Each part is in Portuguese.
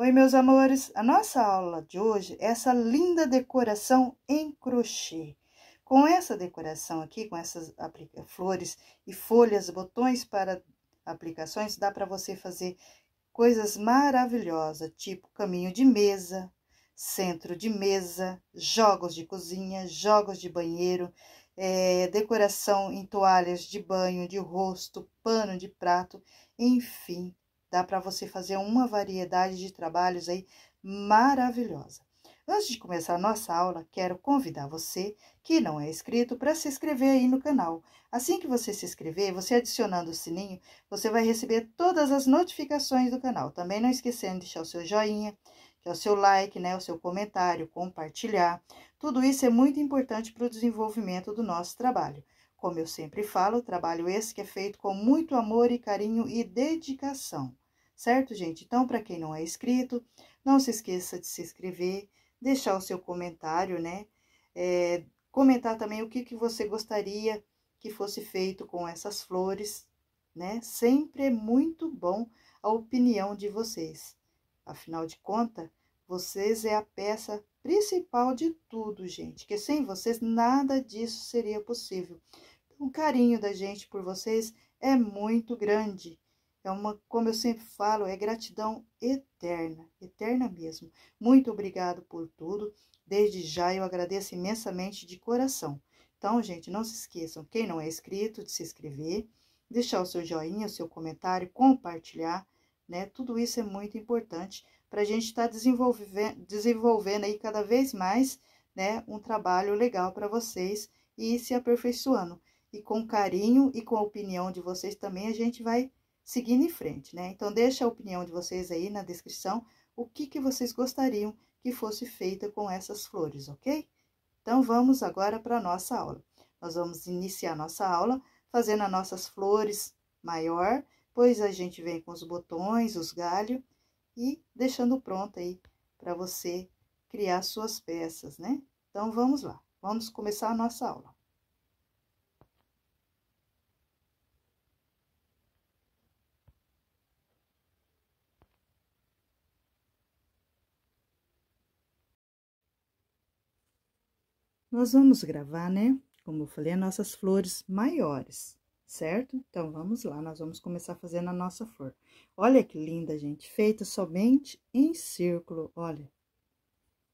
Oi, meus amores! A nossa aula de hoje é essa linda decoração em crochê. Com essa decoração aqui, com essas flores e folhas, botões para aplicações, dá para você fazer coisas maravilhosas, tipo caminho de mesa, centro de mesa, jogos de cozinha, jogos de banheiro, é, decoração em toalhas de banho, de rosto, pano de prato, enfim, Dá para você fazer uma variedade de trabalhos aí maravilhosa. Antes de começar a nossa aula, quero convidar você que não é inscrito para se inscrever aí no canal. Assim que você se inscrever, você adicionando o sininho, você vai receber todas as notificações do canal. Também não esquecendo de deixar o seu joinha, é o seu like, né, o seu comentário, compartilhar. Tudo isso é muito importante para o desenvolvimento do nosso trabalho. Como eu sempre falo, trabalho esse que é feito com muito amor e carinho e dedicação certo, gente? Então, para quem não é inscrito, não se esqueça de se inscrever, deixar o seu comentário, né? É, comentar também o que, que você gostaria que fosse feito com essas flores, né? Sempre é muito bom a opinião de vocês. Afinal de contas, vocês é a peça principal de tudo, gente, que sem vocês nada disso seria possível. Então, o carinho da gente por vocês é muito grande. É uma, como eu sempre falo, é gratidão eterna, eterna mesmo. Muito obrigado por tudo. Desde já eu agradeço imensamente de coração. Então, gente, não se esqueçam, quem não é inscrito, de se inscrever, deixar o seu joinha, o seu comentário, compartilhar, né? Tudo isso é muito importante para a gente estar tá desenvolvendo, desenvolvendo aí cada vez mais, né, um trabalho legal para vocês e ir se aperfeiçoando. E com carinho e com a opinião de vocês também a gente vai seguindo em frente, né? Então, deixa a opinião de vocês aí na descrição, o que, que vocês gostariam que fosse feita com essas flores, ok? Então, vamos agora para a nossa aula. Nós vamos iniciar nossa aula fazendo as nossas flores maior, pois a gente vem com os botões, os galhos e deixando pronta aí para você criar suas peças, né? Então, vamos lá, vamos começar a nossa aula. Nós vamos gravar, né? Como eu falei, as nossas flores maiores, certo? Então, vamos lá, nós vamos começar fazendo a nossa flor. Olha que linda, gente, feita somente em círculo, olha.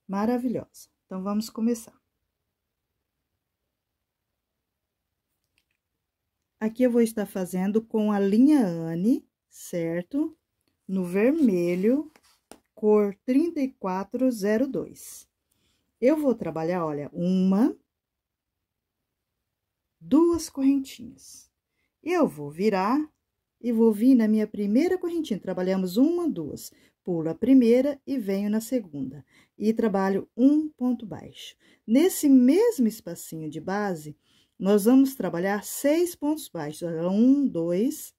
Maravilhosa. Então, vamos começar. Aqui eu vou estar fazendo com a linha Anne, certo? No vermelho, cor 3402. Eu vou trabalhar, olha, uma, duas correntinhas. Eu vou virar e vou vir na minha primeira correntinha. Trabalhamos uma, duas. Pulo a primeira e venho na segunda. E trabalho um ponto baixo. Nesse mesmo espacinho de base, nós vamos trabalhar seis pontos baixos. Olha, um, dois,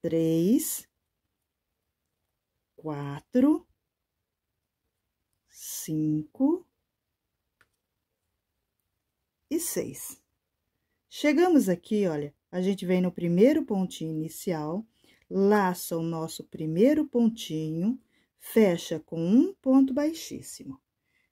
três, quatro, 5 e seis. Chegamos aqui, olha, a gente vem no primeiro pontinho inicial, laça o nosso primeiro pontinho, fecha com um ponto baixíssimo.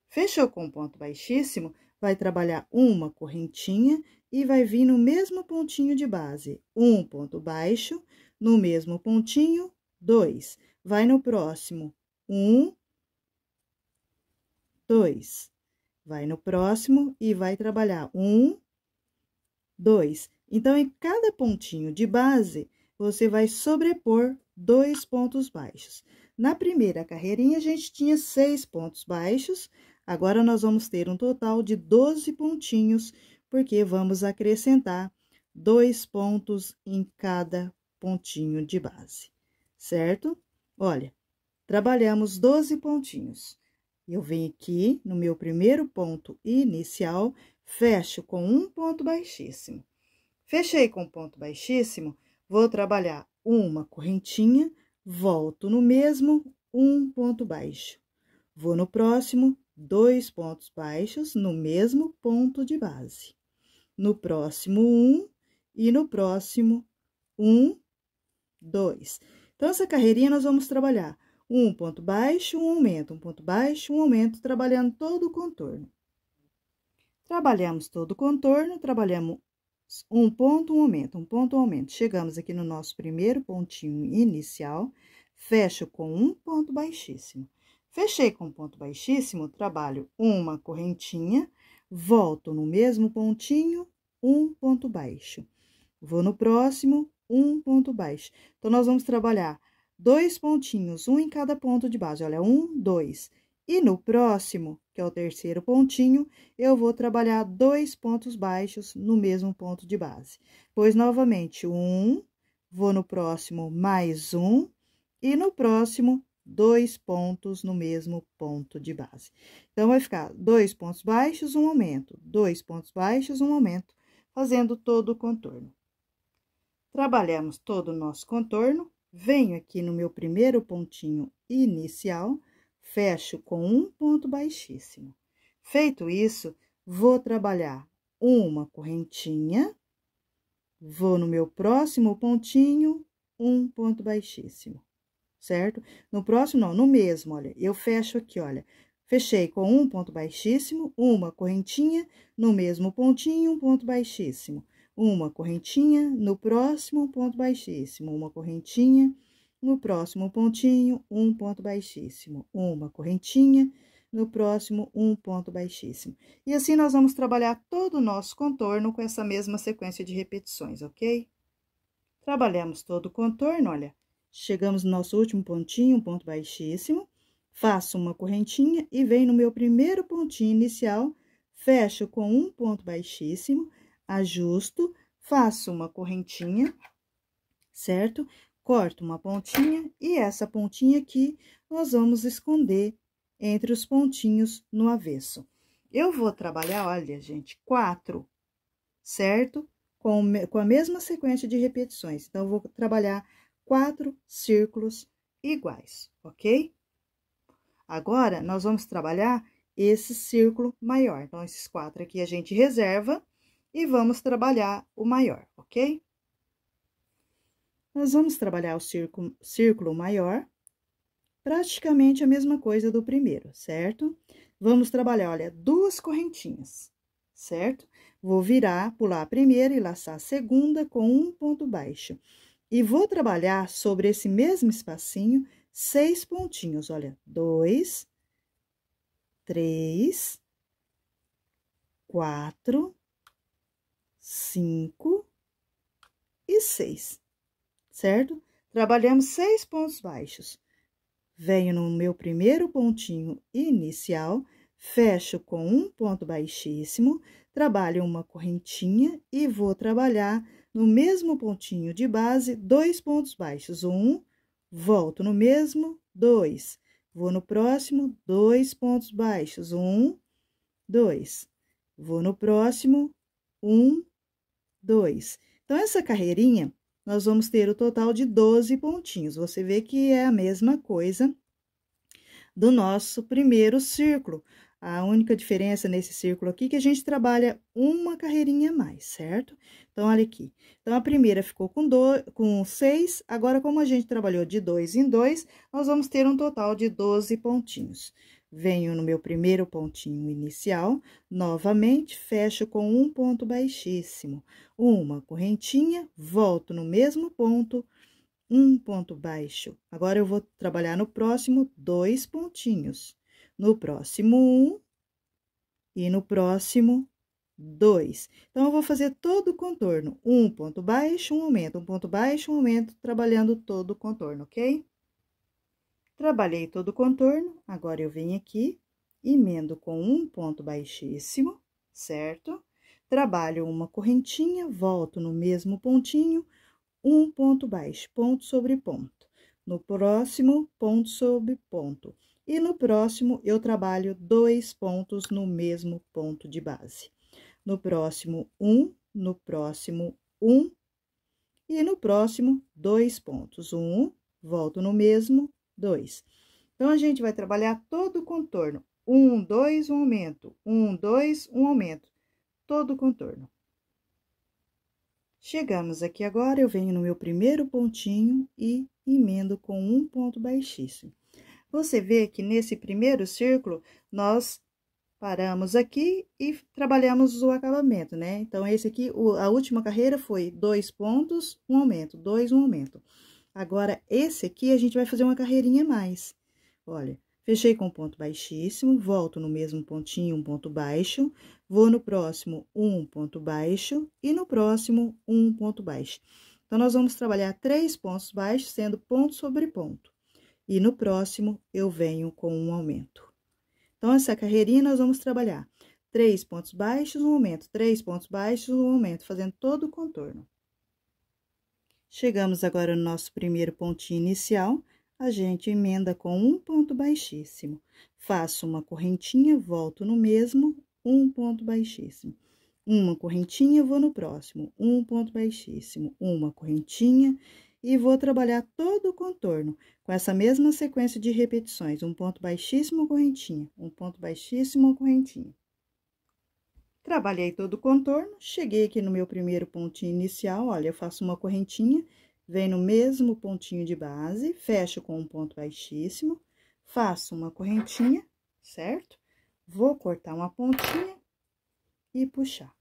Fechou com um ponto baixíssimo, vai trabalhar uma correntinha e vai vir no mesmo pontinho de base, um ponto baixo, no mesmo pontinho, dois. Vai no próximo, um, dois. Vai no próximo e vai trabalhar um, dois. Então, em cada pontinho de base, você vai sobrepor dois pontos baixos. Na primeira carreirinha, a gente tinha seis pontos baixos, agora nós vamos ter um total de 12 pontinhos, porque vamos acrescentar dois pontos em cada pontinho de base, certo? Olha, trabalhamos 12 pontinhos. Eu venho aqui no meu primeiro ponto inicial, fecho com um ponto baixíssimo. Fechei com ponto baixíssimo, vou trabalhar uma correntinha, volto no mesmo, um ponto baixo. Vou no próximo, dois pontos baixos no mesmo ponto de base. No próximo, um, e no próximo, um, dois. Então, essa carreirinha nós vamos trabalhar um ponto baixo, um aumento, um ponto baixo, um aumento, trabalhando todo o contorno. Trabalhamos todo o contorno, trabalhamos um ponto, um aumento, um ponto, um aumento. Chegamos aqui no nosso primeiro pontinho inicial, fecho com um ponto baixíssimo. Fechei com um ponto baixíssimo, trabalho uma correntinha, volto no mesmo pontinho, um ponto baixo. Vou no próximo, um ponto baixo. Então, nós vamos trabalhar dois pontinhos, um em cada ponto de base. Olha, um, dois. E no próximo, que é o terceiro pontinho, eu vou trabalhar dois pontos baixos no mesmo ponto de base. Pois, novamente, um, vou no próximo mais um, e no próximo, dois pontos no mesmo ponto de base. Então, vai ficar dois pontos baixos, um aumento, dois pontos baixos, um aumento, fazendo todo o contorno. Trabalhamos todo o nosso contorno, Venho aqui no meu primeiro pontinho inicial, fecho com um ponto baixíssimo. Feito isso, vou trabalhar uma correntinha, vou no meu próximo pontinho, um ponto baixíssimo, certo? No próximo, não, no mesmo, olha, eu fecho aqui, olha, Fechei com um ponto baixíssimo, uma correntinha, no mesmo pontinho, um ponto baixíssimo uma correntinha, no próximo ponto baixíssimo, uma correntinha, no próximo pontinho, um ponto baixíssimo, uma correntinha, no próximo, um ponto baixíssimo. E assim, nós vamos trabalhar todo o nosso contorno com essa mesma sequência de repetições, ok? Trabalhamos todo o contorno, olha, chegamos no nosso último pontinho, um ponto baixíssimo, faço uma correntinha e venho no meu primeiro pontinho inicial, fecho com um ponto baixíssimo, ajusto, faço uma correntinha, certo? Corto uma pontinha e essa pontinha aqui nós vamos esconder entre os pontinhos no avesso. Eu vou trabalhar, olha, gente, quatro, certo? Com, com a mesma sequência de repetições. Então, eu vou trabalhar quatro círculos iguais, ok? Agora, nós vamos trabalhar esse círculo maior. Então, esses quatro aqui a gente reserva e vamos trabalhar o maior, ok? Nós vamos trabalhar o círculo, círculo maior, praticamente a mesma coisa do primeiro, certo? Vamos trabalhar, olha, duas correntinhas, certo? Vou virar, pular a primeira e laçar a segunda com um ponto baixo. E vou trabalhar sobre esse mesmo espacinho seis pontinhos, olha, dois, três, quatro, cinco e seis, certo? Trabalhamos seis pontos baixos. Venho no meu primeiro pontinho inicial, fecho com um ponto baixíssimo, trabalho uma correntinha e vou trabalhar no mesmo pontinho de base dois pontos baixos. Um, volto no mesmo, dois. Vou no próximo, dois pontos baixos. Um, dois. Vou no próximo, um, 2. Então, essa carreirinha, nós vamos ter o total de 12 pontinhos. Você vê que é a mesma coisa do nosso primeiro círculo. A única diferença nesse círculo aqui é que a gente trabalha uma carreirinha a mais, certo? Então, olha aqui. Então, a primeira ficou com, do, com seis. Agora, como a gente trabalhou de dois em dois, nós vamos ter um total de 12 pontinhos. Venho no meu primeiro pontinho inicial, novamente fecho com um ponto baixíssimo, uma correntinha, volto no mesmo ponto, um ponto baixo. Agora, eu vou trabalhar no próximo dois pontinhos. No próximo, um, e no próximo, dois. Então, eu vou fazer todo o contorno. Um ponto baixo, um aumento, um ponto baixo, um aumento, trabalhando todo o contorno, ok? Trabalhei todo o contorno, agora eu venho aqui, emendo com um ponto baixíssimo, certo? Trabalho uma correntinha, volto no mesmo pontinho, um ponto baixo, ponto sobre ponto. No próximo, ponto sobre ponto. E no próximo, eu trabalho dois pontos no mesmo ponto de base. No próximo, um, no próximo, um, e no próximo, dois pontos. Um, volto no mesmo, dois. Então, a gente vai trabalhar todo o contorno. Um, dois, um aumento. Um, dois, um aumento. Todo o contorno. Chegamos aqui agora, eu venho no meu primeiro pontinho e emendo com um ponto baixíssimo. Você vê que nesse primeiro círculo, nós paramos aqui e trabalhamos o acabamento, né? Então, esse aqui, a última carreira foi dois pontos, um aumento, dois, um aumento. Agora, esse aqui, a gente vai fazer uma carreirinha a mais. Olha, fechei com ponto baixíssimo, volto no mesmo pontinho, um ponto baixo, vou no próximo, um ponto baixo, e no próximo, um ponto baixo. Então, nós vamos trabalhar três pontos baixos, sendo ponto sobre ponto. E no próximo, eu venho com um aumento. Então, essa carreirinha nós vamos trabalhar três pontos baixos, um aumento, três pontos baixos, um aumento, fazendo todo o contorno. Chegamos agora no nosso primeiro pontinho inicial, a gente emenda com um ponto baixíssimo. Faço uma correntinha, volto no mesmo, um ponto baixíssimo. Uma correntinha, vou no próximo, um ponto baixíssimo, uma correntinha, e vou trabalhar todo o contorno com essa mesma sequência de repetições, um ponto baixíssimo, correntinha, um ponto baixíssimo, correntinha. Trabalhei todo o contorno, cheguei aqui no meu primeiro pontinho inicial, olha, eu faço uma correntinha, venho no mesmo pontinho de base, fecho com um ponto baixíssimo, faço uma correntinha, certo? Vou cortar uma pontinha e puxar.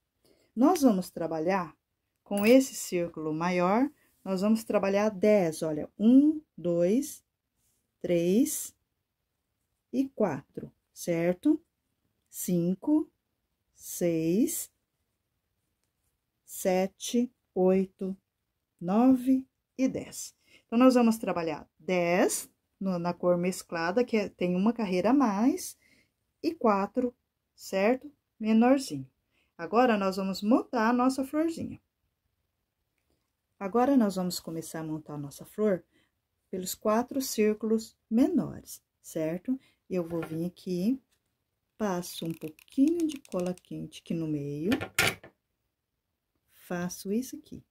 Nós vamos trabalhar com esse círculo maior, nós vamos trabalhar 10, olha, 1, 2, 3 e 4, certo? 5, seis, sete, oito, nove e dez. Então, nós vamos trabalhar dez na cor mesclada, que é, tem uma carreira a mais, e quatro, certo? Menorzinho. Agora, nós vamos montar a nossa florzinha. Agora, nós vamos começar a montar a nossa flor pelos quatro círculos menores, certo? Eu vou vir aqui passo um pouquinho de cola quente aqui no meio, faço isso aqui,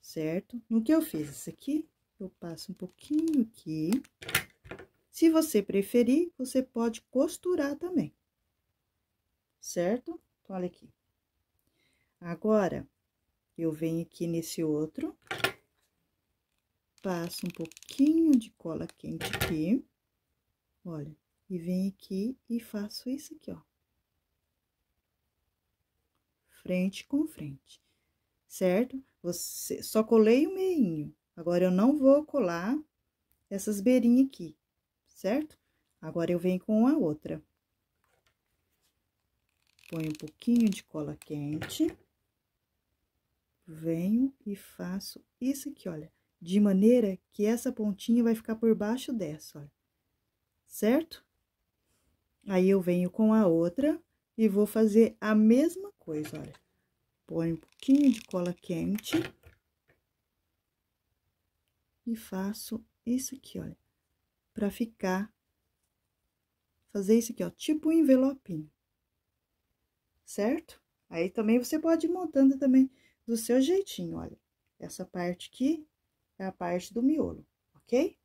certo? No que eu fiz isso aqui, eu passo um pouquinho aqui. Se você preferir, você pode costurar também, certo? Então, olha aqui. Agora, eu venho aqui nesse outro, passo um pouquinho de cola quente aqui, olha. E venho aqui e faço isso aqui, ó. Frente com frente, certo? Você, só colei o meinho. Agora, eu não vou colar essas beirinhas aqui, certo? Agora, eu venho com a outra. Põe um pouquinho de cola quente. Venho e faço isso aqui, olha de maneira que essa pontinha vai ficar por baixo dessa, olha. Certo? Aí, eu venho com a outra e vou fazer a mesma coisa, olha. Põe um pouquinho de cola quente. E faço isso aqui, olha. Pra ficar... Fazer isso aqui, ó, tipo um envelopinho. Certo? Aí, também, você pode ir montando também do seu jeitinho, olha. Essa parte aqui é a parte do miolo, ok?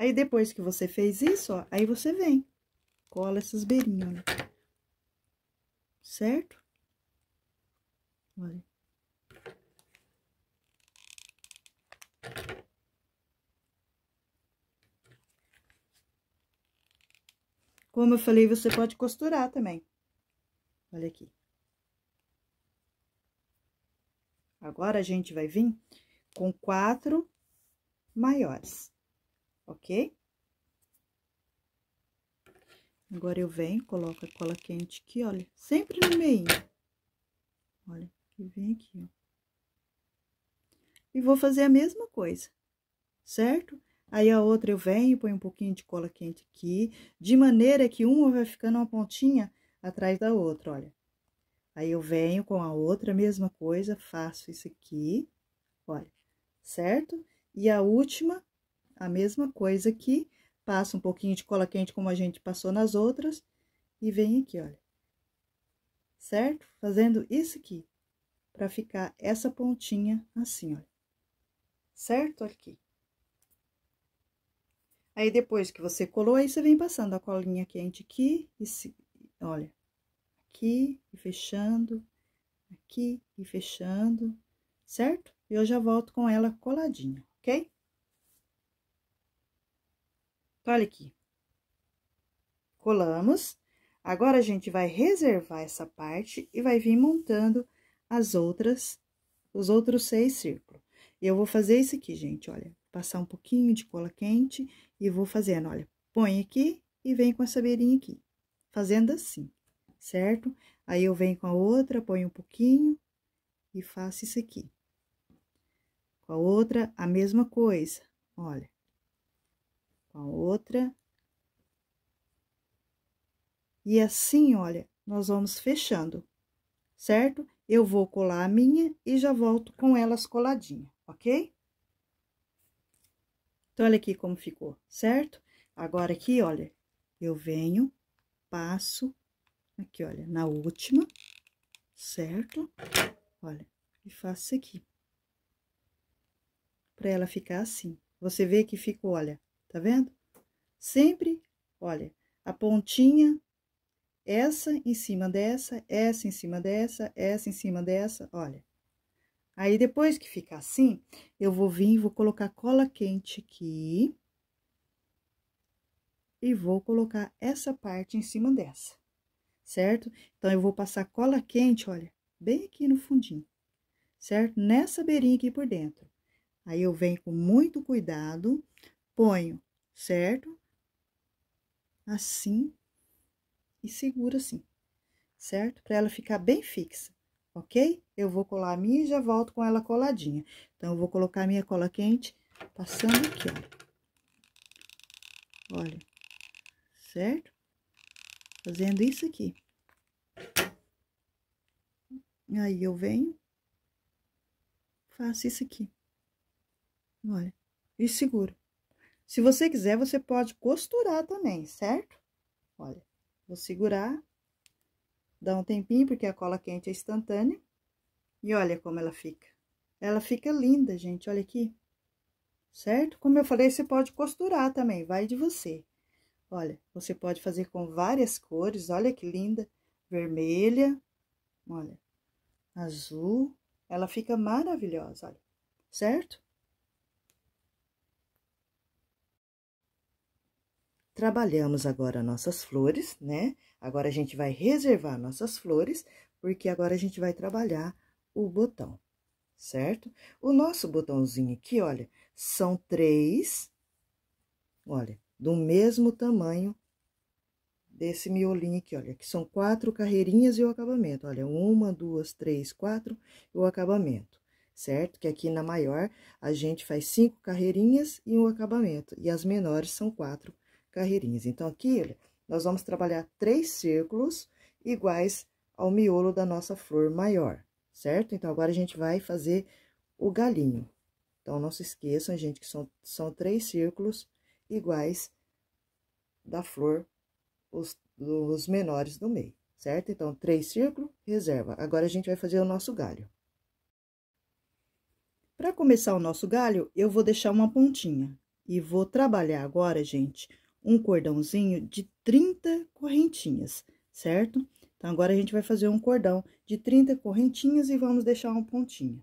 Aí, depois que você fez isso, ó, aí você vem, cola essas beirinhas, né? Certo? Olha. Como eu falei, você pode costurar também. Olha aqui. Agora, a gente vai vir com quatro maiores ok? Agora, eu venho, coloco a cola quente aqui, olha, sempre no meio. Olha, que vem aqui, ó. E vou fazer a mesma coisa, certo? Aí, a outra eu venho, ponho um pouquinho de cola quente aqui, de maneira que uma vai ficando uma pontinha atrás da outra, olha. Aí, eu venho com a outra, mesma coisa, faço isso aqui, olha, certo? E a última, a mesma coisa aqui, passa um pouquinho de cola quente como a gente passou nas outras e vem aqui, olha. Certo? Fazendo isso aqui, para ficar essa pontinha assim, olha. Certo? Olha aqui. Aí, depois que você colou, aí você vem passando a colinha quente aqui, e se, olha, aqui e fechando, aqui e fechando, certo? E eu já volto com ela coladinha, ok? olha aqui. Colamos. Agora, a gente vai reservar essa parte e vai vir montando as outras, os outros seis círculos. E eu vou fazer isso aqui, gente, olha. Passar um pouquinho de cola quente e vou fazendo, olha. Põe aqui e vem com essa beirinha aqui. Fazendo assim, certo? Aí, eu venho com a outra, ponho um pouquinho e faço isso aqui. Com a outra, a mesma coisa, olha a outra. E assim, olha, nós vamos fechando, certo? Eu vou colar a minha e já volto com elas coladinha, ok? Então, olha aqui como ficou, certo? Agora aqui, olha, eu venho, passo aqui, olha, na última, certo? Olha, e faço aqui. Pra ela ficar assim. Você vê que ficou, olha, Tá vendo? Sempre, olha, a pontinha, essa em cima dessa, essa em cima dessa, essa em cima dessa, olha. Aí, depois que ficar assim, eu vou vir e vou colocar cola quente aqui. E vou colocar essa parte em cima dessa, certo? Então, eu vou passar cola quente, olha, bem aqui no fundinho, certo? Nessa beirinha aqui por dentro. Aí, eu venho com muito cuidado, Ponho, certo? Assim. E seguro assim, certo? Para ela ficar bem fixa, ok? Eu vou colar a minha e já volto com ela coladinha. Então, eu vou colocar a minha cola quente passando aqui, ó. Olha, certo? Fazendo isso aqui. Aí, eu venho, faço isso aqui. Olha, e seguro. Se você quiser, você pode costurar também, certo? Olha, vou segurar, dá um tempinho, porque a cola quente é instantânea. E olha como ela fica. Ela fica linda, gente, olha aqui. Certo? Como eu falei, você pode costurar também, vai de você. Olha, você pode fazer com várias cores, olha que linda. Vermelha, olha, azul. Ela fica maravilhosa, olha. Certo? Trabalhamos agora nossas flores, né? Agora a gente vai reservar nossas flores, porque agora a gente vai trabalhar o botão, certo? O nosso botãozinho aqui, olha, são três, olha, do mesmo tamanho desse miolinho aqui, olha, que são quatro carreirinhas e o acabamento, olha, uma, duas, três, quatro e o acabamento, certo? Que aqui na maior a gente faz cinco carreirinhas e um acabamento, e as menores são quatro carreirinhas. Então, aqui, nós vamos trabalhar três círculos iguais ao miolo da nossa flor maior, certo? Então, agora a gente vai fazer o galinho. Então, não se esqueçam, gente, que são, são três círculos iguais da flor, os, os menores do meio, certo? Então, três círculos, reserva. Agora, a gente vai fazer o nosso galho. Para começar o nosso galho, eu vou deixar uma pontinha. E vou trabalhar agora, gente, um cordãozinho de 30 correntinhas, certo? Então, agora a gente vai fazer um cordão de 30 correntinhas e vamos deixar um pontinho.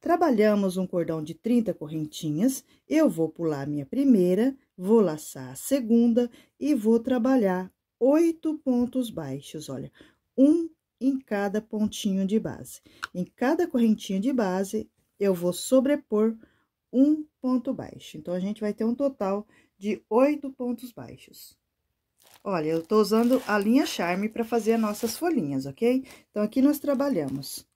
Trabalhamos um cordão de 30 correntinhas, eu vou pular minha primeira, vou laçar a segunda e vou trabalhar oito pontos baixos, olha, um em cada pontinho de base. Em cada correntinha de base, eu vou sobrepor um ponto baixo. Então, a gente vai ter um total de oito pontos baixos. Olha, eu tô usando a linha charme para fazer as nossas folhinhas, ok? Então, aqui nós trabalhamos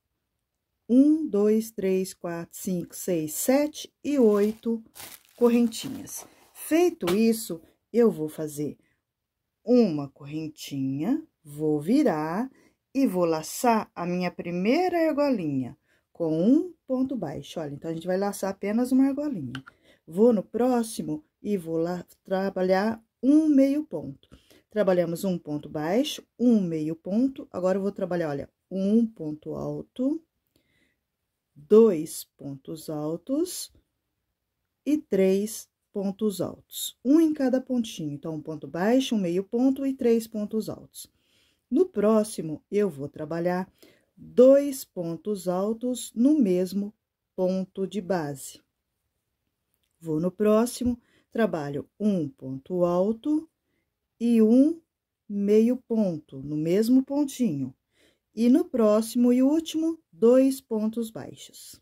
um, dois, três, quatro, cinco, seis, sete e oito correntinhas. Feito isso, eu vou fazer uma correntinha, vou virar e vou laçar a minha primeira argolinha com um ponto baixo. Olha, então, a gente vai laçar apenas uma argolinha. Vou no próximo e vou lá trabalhar um meio ponto. Trabalhamos um ponto baixo, um meio ponto. Agora, eu vou trabalhar, olha, um ponto alto, dois pontos altos e três pontos altos. Um em cada pontinho. Então, um ponto baixo, um meio ponto e três pontos altos. No próximo, eu vou trabalhar dois pontos altos no mesmo ponto de base. Vou no próximo trabalho um ponto alto e um meio ponto no mesmo pontinho, e no próximo e último, dois pontos baixos.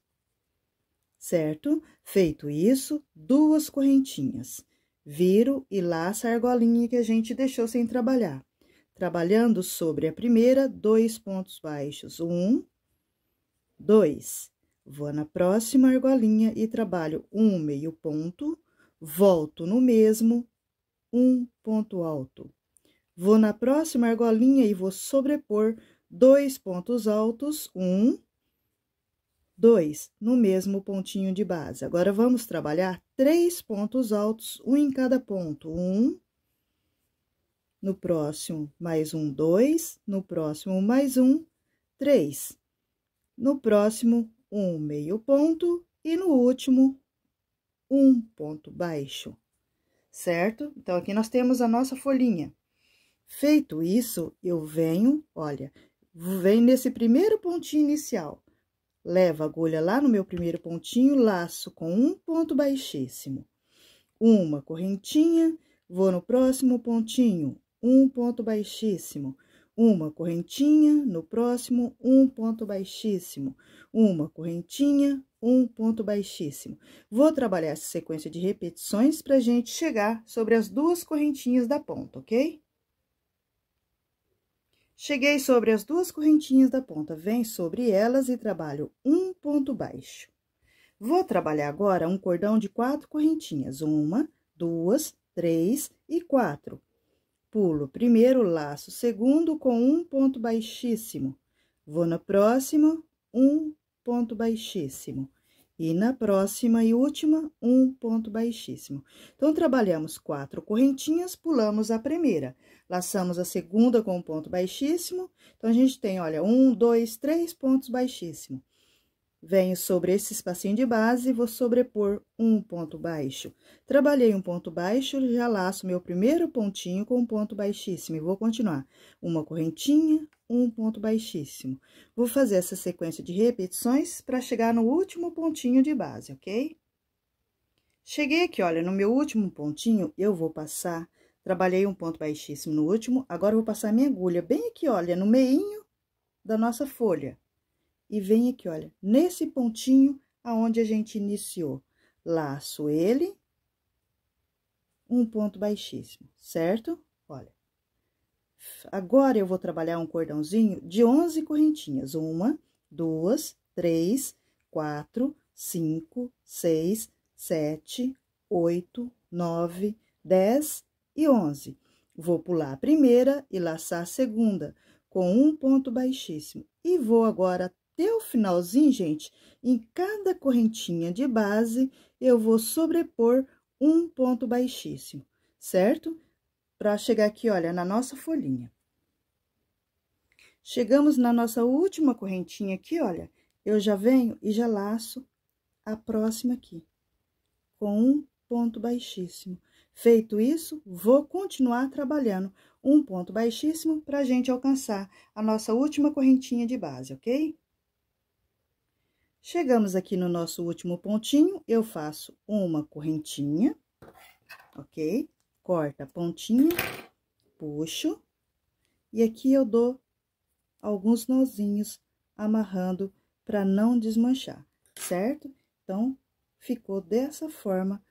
Certo? Feito isso, duas correntinhas. Viro e laço a argolinha que a gente deixou sem trabalhar. Trabalhando sobre a primeira, dois pontos baixos. Um, dois. Vou na próxima argolinha e trabalho um meio ponto Volto no mesmo, um ponto alto. Vou na próxima argolinha e vou sobrepor dois pontos altos, um, dois, no mesmo pontinho de base. Agora, vamos trabalhar três pontos altos, um em cada ponto. Um, no próximo, mais um, dois, no próximo, mais um, três. No próximo, um meio ponto e no último, um ponto baixo, certo? Então, aqui nós temos a nossa folhinha. Feito isso, eu venho, olha, venho nesse primeiro pontinho inicial. Levo a agulha lá no meu primeiro pontinho, laço com um ponto baixíssimo. Uma correntinha, vou no próximo pontinho, um ponto baixíssimo. Uma correntinha, no próximo, um ponto baixíssimo. Uma correntinha, um ponto baixíssimo. Vou trabalhar essa sequência de repetições para a gente chegar sobre as duas correntinhas da ponta, ok? Cheguei sobre as duas correntinhas da ponta, venho sobre elas e trabalho um ponto baixo. Vou trabalhar agora um cordão de quatro correntinhas, uma, duas, três e quatro. Pulo primeiro laço, segundo com um ponto baixíssimo. Vou na próxima, um ponto baixíssimo. E na próxima e última, um ponto baixíssimo. Então, trabalhamos quatro correntinhas, pulamos a primeira, laçamos a segunda com um ponto baixíssimo. Então, a gente tem, olha, um, dois, três pontos baixíssimo. Venho sobre esse espacinho de base e vou sobrepor um ponto baixo. Trabalhei um ponto baixo, já laço meu primeiro pontinho com um ponto baixíssimo e vou continuar. Uma correntinha, um ponto baixíssimo. Vou fazer essa sequência de repetições para chegar no último pontinho de base, ok? Cheguei aqui, olha, no meu último pontinho, eu vou passar, trabalhei um ponto baixíssimo no último, agora eu vou passar minha agulha bem aqui, olha, no meinho da nossa folha e vem aqui, olha, nesse pontinho aonde a gente iniciou. Laço ele, um ponto baixíssimo, certo? Olha, agora eu vou trabalhar um cordãozinho de 11 correntinhas. Uma, duas, três, quatro, cinco, seis, sete, oito, nove, dez e onze. Vou pular a primeira e laçar a segunda com um ponto baixíssimo. E vou agora até o finalzinho, gente, em cada correntinha de base, eu vou sobrepor um ponto baixíssimo, certo? Para chegar aqui, olha, na nossa folhinha. Chegamos na nossa última correntinha aqui, olha, eu já venho e já laço a próxima aqui, com um ponto baixíssimo. Feito isso, vou continuar trabalhando um ponto baixíssimo para a gente alcançar a nossa última correntinha de base, ok? Chegamos aqui no nosso último pontinho, eu faço uma correntinha, ok? Corta a pontinha, puxo, e aqui eu dou alguns nozinhos amarrando para não desmanchar, certo? Então, ficou dessa forma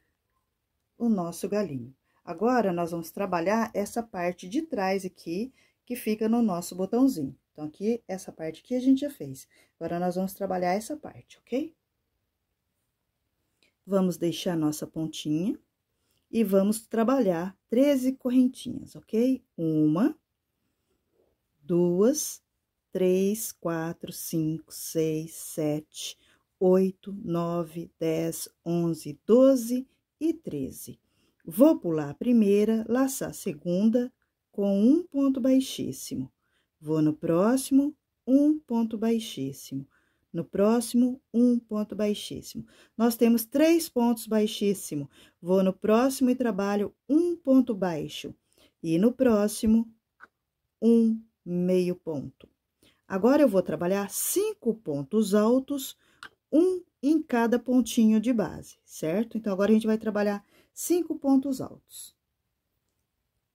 o nosso galinho. Agora, nós vamos trabalhar essa parte de trás aqui, que fica no nosso botãozinho. Então, aqui, essa parte aqui a gente já fez. Agora, nós vamos trabalhar essa parte, ok? Vamos deixar nossa pontinha e vamos trabalhar 13 correntinhas, ok? Uma, duas, três, quatro, cinco, seis, sete, oito, nove, dez, onze, doze e treze. Vou pular a primeira, laçar a segunda com um ponto baixíssimo Vou no próximo, um ponto baixíssimo. No próximo, um ponto baixíssimo. Nós temos três pontos baixíssimo. Vou no próximo e trabalho um ponto baixo. E no próximo, um meio ponto. Agora, eu vou trabalhar cinco pontos altos, um em cada pontinho de base, certo? Então, agora a gente vai trabalhar cinco pontos altos.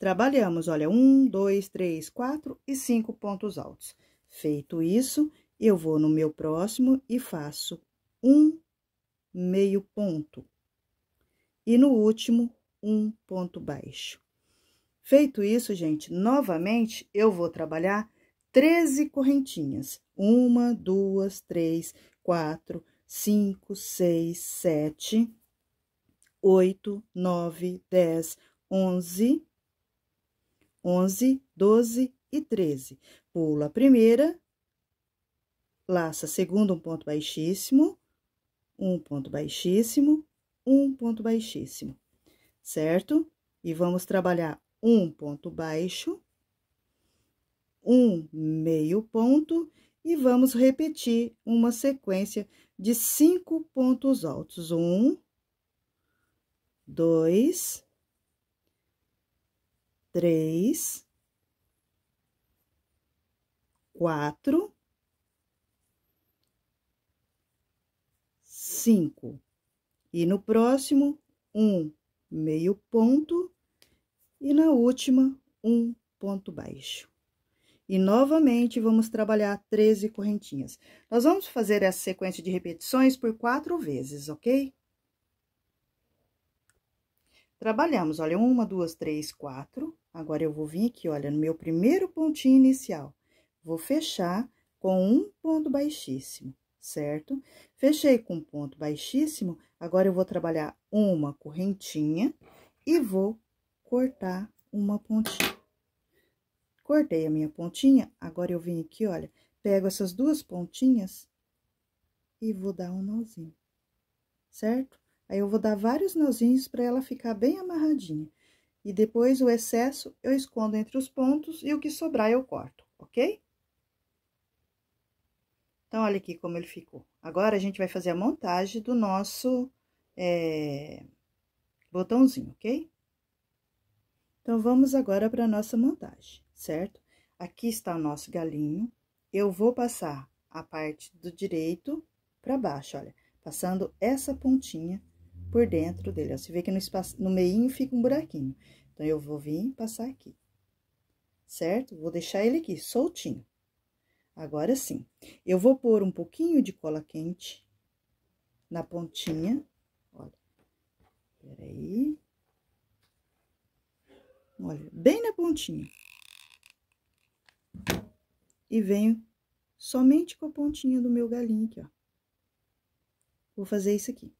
Trabalhamos, olha, um, dois, três, quatro e cinco pontos altos. Feito isso, eu vou no meu próximo e faço um meio ponto. E no último, um ponto baixo. Feito isso, gente, novamente, eu vou trabalhar 13 correntinhas. Uma, duas, três, quatro, cinco, seis, sete, oito, nove, dez, onze, 11, 12 e 13. Pula a primeira, laça a segunda, um ponto baixíssimo, um ponto baixíssimo, um ponto baixíssimo, certo? E vamos trabalhar um ponto baixo, um meio ponto e vamos repetir uma sequência de cinco pontos altos. Um, dois, três, quatro, cinco. E no próximo, um meio ponto e na última, um ponto baixo. E novamente vamos trabalhar 13 correntinhas. Nós vamos fazer essa sequência de repetições por quatro vezes, ok? Trabalhamos, olha, uma, duas, três, quatro. Agora, eu vou vir aqui, olha, no meu primeiro pontinho inicial. Vou fechar com um ponto baixíssimo, certo? Fechei com um ponto baixíssimo, agora eu vou trabalhar uma correntinha e vou cortar uma pontinha. Cortei a minha pontinha, agora eu vim aqui, olha, pego essas duas pontinhas e vou dar um nozinho, certo? Aí, eu vou dar vários nozinhos para ela ficar bem amarradinha. E depois, o excesso, eu escondo entre os pontos e o que sobrar eu corto, ok? Então, olha aqui como ele ficou. Agora, a gente vai fazer a montagem do nosso é, botãozinho, ok? Então, vamos agora para a nossa montagem, certo? Aqui está o nosso galinho. Eu vou passar a parte do direito para baixo, olha, passando essa pontinha por dentro dele. Ó, você vê que no, espaço, no fica um buraquinho. Então, eu vou vir passar aqui, certo? Vou deixar ele aqui, soltinho. Agora sim, eu vou pôr um pouquinho de cola quente na pontinha, olha, peraí. Olha, bem na pontinha. E venho somente com a pontinha do meu galinho aqui, ó. Vou fazer isso aqui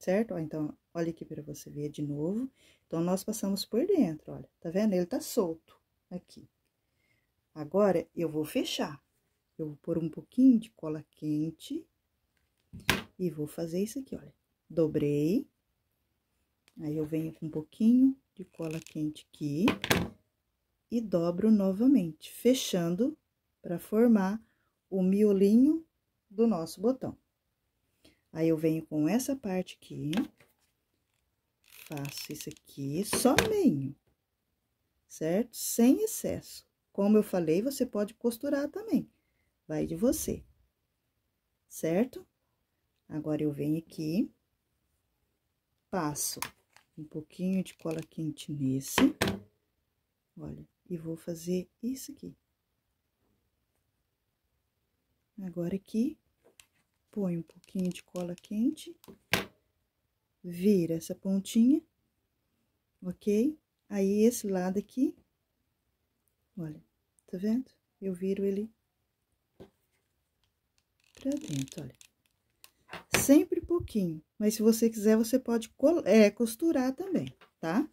certo? Ó, então, olha aqui para você ver de novo. Então, nós passamos por dentro, olha, tá vendo? Ele tá solto aqui. Agora, eu vou fechar. Eu vou pôr um pouquinho de cola quente e vou fazer isso aqui, olha. Dobrei. Aí, eu venho com um pouquinho de cola quente aqui e dobro novamente, fechando para formar o miolinho do nosso botão. Aí, eu venho com essa parte aqui, faço isso aqui, só meio, certo? Sem excesso. Como eu falei, você pode costurar também, vai de você, certo? Agora, eu venho aqui, passo um pouquinho de cola quente nesse, olha, e vou fazer isso aqui. Agora, aqui, põe um pouquinho de cola quente, vira essa pontinha, ok? Aí, esse lado aqui, olha, tá vendo? Eu viro ele pra dentro, olha. Sempre pouquinho, mas se você quiser, você pode é, costurar também, tá?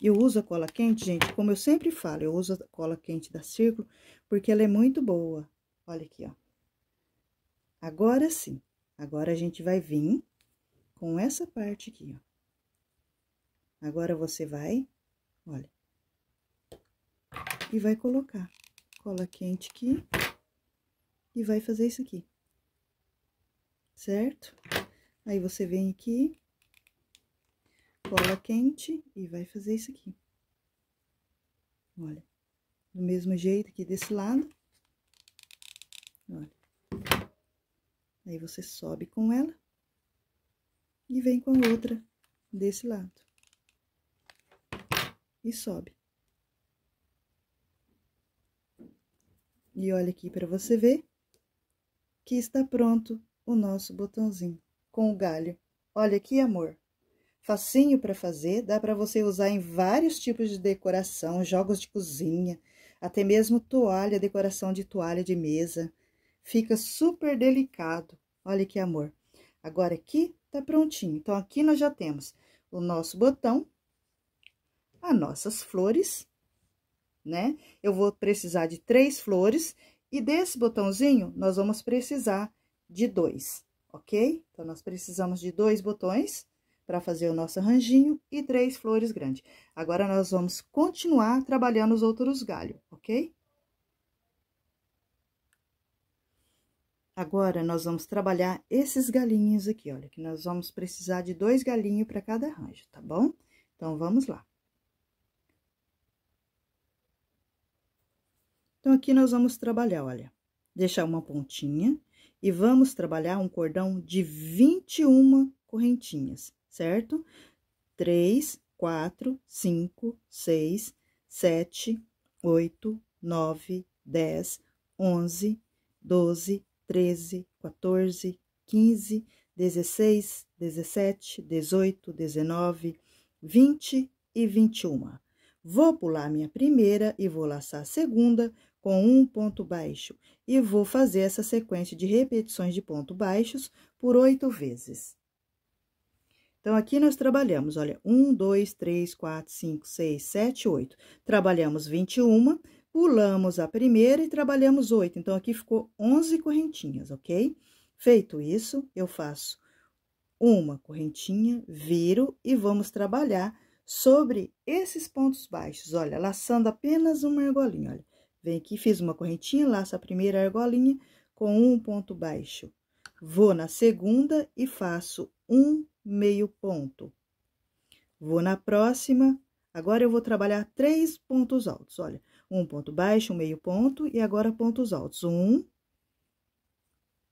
Eu uso a cola quente, gente, como eu sempre falo, eu uso a cola quente da Círculo, porque ela é muito boa. Olha aqui, ó. Agora sim, agora a gente vai vir com essa parte aqui, ó. Agora você vai, olha, e vai colocar cola quente aqui e vai fazer isso aqui, certo? Aí você vem aqui, cola quente e vai fazer isso aqui. Olha, do mesmo jeito aqui desse lado, olha. Aí você sobe com ela e vem com a outra desse lado. E sobe. E olha aqui para você ver que está pronto o nosso botãozinho com o galho. Olha aqui, amor. Facinho para fazer, dá para você usar em vários tipos de decoração, jogos de cozinha, até mesmo toalha, decoração de toalha de mesa. Fica super delicado. Olha que amor. Agora aqui tá prontinho. Então, aqui nós já temos o nosso botão, as nossas flores, né? Eu vou precisar de três flores e desse botãozinho nós vamos precisar de dois, ok? Então, nós precisamos de dois botões para fazer o nosso arranjinho e três flores grandes. Agora, nós vamos continuar trabalhando os outros galhos, ok? Agora, nós vamos trabalhar esses galinhos aqui, olha, que nós vamos precisar de dois galinhos para cada arranjo, tá bom? Então, vamos lá. Então, aqui nós vamos trabalhar, olha, deixar uma pontinha e vamos trabalhar um cordão de 21 correntinhas, certo? 3, 4, 5, 6, 7, 8, 9, 10, 11, 12, 13. 13, 14, 15, 16, 17, 18, 19, 20 e 21. Vou pular minha primeira e vou laçar a segunda com um ponto baixo e vou fazer essa sequência de repetições de pontos baixos por oito vezes. Então, aqui nós trabalhamos, olha, um, dois, três, quatro, cinco, seis, sete, oito. Trabalhamos 21, Pulamos a primeira e trabalhamos oito. Então, aqui ficou 11 correntinhas, ok? Feito isso, eu faço uma correntinha, viro e vamos trabalhar sobre esses pontos baixos. Olha, laçando apenas uma argolinha, olha. Vem aqui, fiz uma correntinha, laço a primeira argolinha com um ponto baixo. Vou na segunda e faço um meio ponto. Vou na próxima. Agora, eu vou trabalhar três pontos altos, olha um ponto baixo, um meio ponto, e agora pontos altos. Um,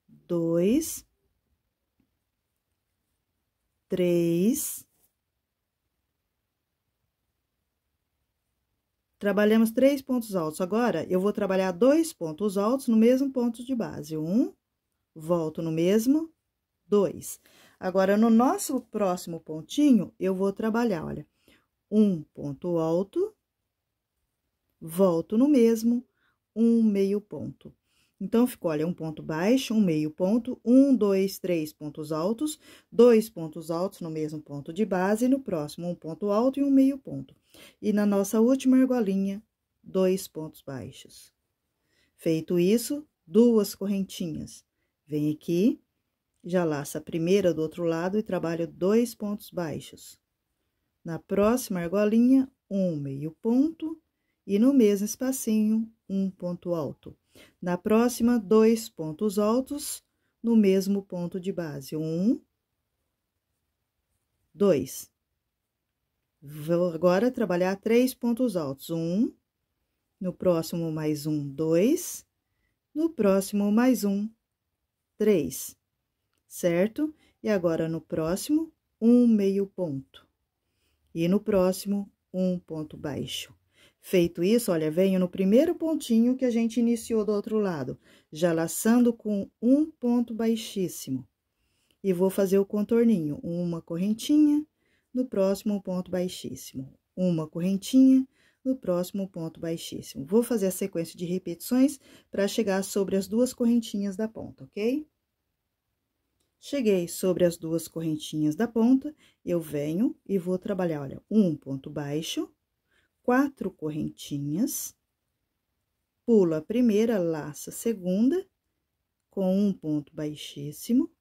dois, três. Trabalhamos três pontos altos. Agora, eu vou trabalhar dois pontos altos no mesmo ponto de base. Um, volto no mesmo, dois. Agora, no nosso próximo pontinho, eu vou trabalhar, olha, um ponto alto volto no mesmo, um meio ponto. Então, ficou, olha, um ponto baixo, um meio ponto, um, dois, três pontos altos, dois pontos altos no mesmo ponto de base, no próximo um ponto alto e um meio ponto. E na nossa última argolinha, dois pontos baixos. Feito isso, duas correntinhas. Vem aqui, já laça a primeira do outro lado e trabalho dois pontos baixos. Na próxima argolinha, um meio ponto, e no mesmo espacinho, um ponto alto. Na próxima, dois pontos altos no mesmo ponto de base. Um, dois. Vou agora trabalhar três pontos altos. Um, no próximo, mais um, dois. No próximo, mais um, três. Certo? E agora, no próximo, um meio ponto. E no próximo, um ponto baixo. Feito isso, olha, venho no primeiro pontinho que a gente iniciou do outro lado, já laçando com um ponto baixíssimo. E vou fazer o contorninho, uma correntinha, no próximo ponto baixíssimo, uma correntinha, no próximo ponto baixíssimo. Vou fazer a sequência de repetições para chegar sobre as duas correntinhas da ponta, ok? Cheguei sobre as duas correntinhas da ponta, eu venho e vou trabalhar, olha, um ponto baixo, quatro correntinhas, pulo a primeira, laço a segunda, com um ponto baixíssimo.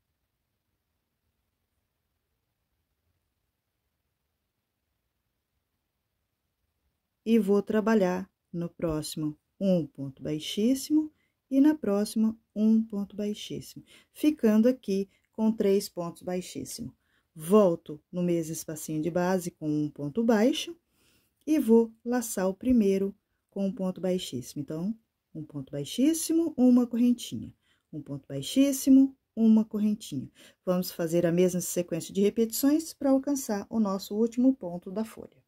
E vou trabalhar no próximo um ponto baixíssimo e na próxima um ponto baixíssimo, ficando aqui com três pontos baixíssimos. Volto no mesmo espacinho de base com um ponto baixo e vou laçar o primeiro com um ponto baixíssimo. Então, um ponto baixíssimo, uma correntinha. Um ponto baixíssimo, uma correntinha. Vamos fazer a mesma sequência de repetições para alcançar o nosso último ponto da folha.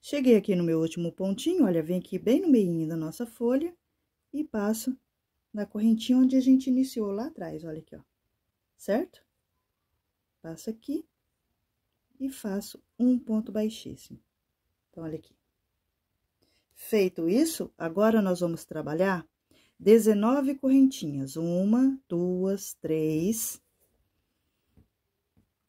Cheguei aqui no meu último pontinho, olha, vem aqui bem no meio da nossa folha e passo na correntinha onde a gente iniciou lá atrás, olha aqui, ó. Certo? Passo aqui e faço um ponto baixíssimo. Então, olha aqui. Feito isso, agora nós vamos trabalhar 19 correntinhas. Uma, duas, três,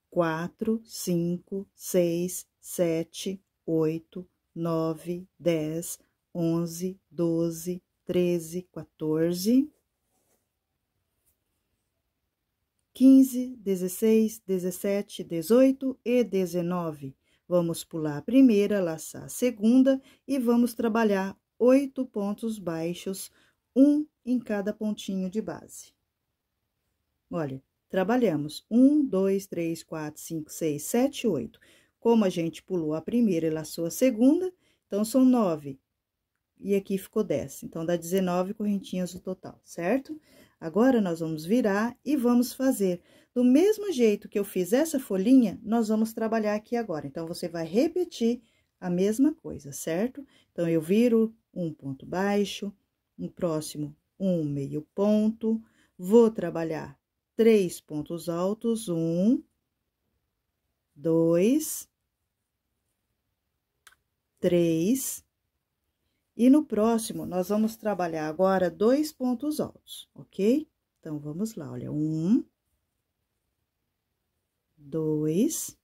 quatro, cinco, seis, sete, oito, nove, dez, onze, doze, treze, quatorze, quinze, dezesseis, dezessete, dezoito e dezenove. Vamos pular a primeira, laçar a segunda e vamos trabalhar oito pontos baixos, um em cada pontinho de base. Olha, trabalhamos um, dois, três, quatro, cinco, seis, sete, oito. Como a gente pulou a primeira e laçou a segunda, então, são nove e aqui ficou 10. Então, dá 19 correntinhas o total, certo? Agora, nós vamos virar e vamos fazer. Do mesmo jeito que eu fiz essa folhinha, nós vamos trabalhar aqui agora. Então, você vai repetir a mesma coisa, certo? Então, eu viro um ponto baixo, no próximo, um meio ponto, vou trabalhar três pontos altos, um, dois, três, e no próximo, nós vamos trabalhar agora dois pontos altos, ok? Então, vamos lá, olha, um, dois,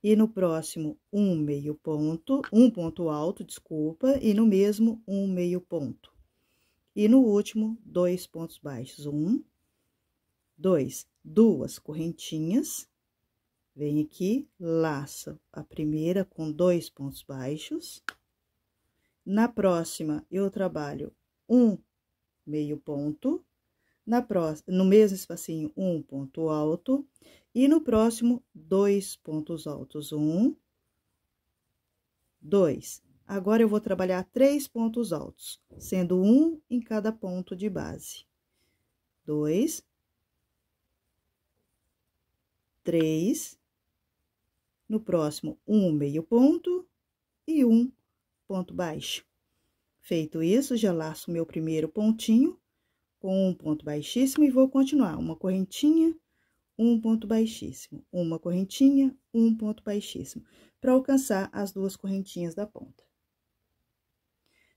e no próximo, um meio ponto, um ponto alto, desculpa, e no mesmo, um meio ponto. E no último, dois pontos baixos, um, dois, duas correntinhas, vem aqui, laça a primeira com dois pontos baixos, na próxima, eu trabalho um meio ponto. Na próxima, no mesmo espacinho, um ponto alto. E no próximo, dois pontos altos. Um, dois. Agora, eu vou trabalhar três pontos altos, sendo um em cada ponto de base. Dois. Três. No próximo, um meio ponto e um ponto baixo. Feito isso, já laço meu primeiro pontinho com um ponto baixíssimo e vou continuar uma correntinha, um ponto baixíssimo, uma correntinha, um ponto baixíssimo, para alcançar as duas correntinhas da ponta.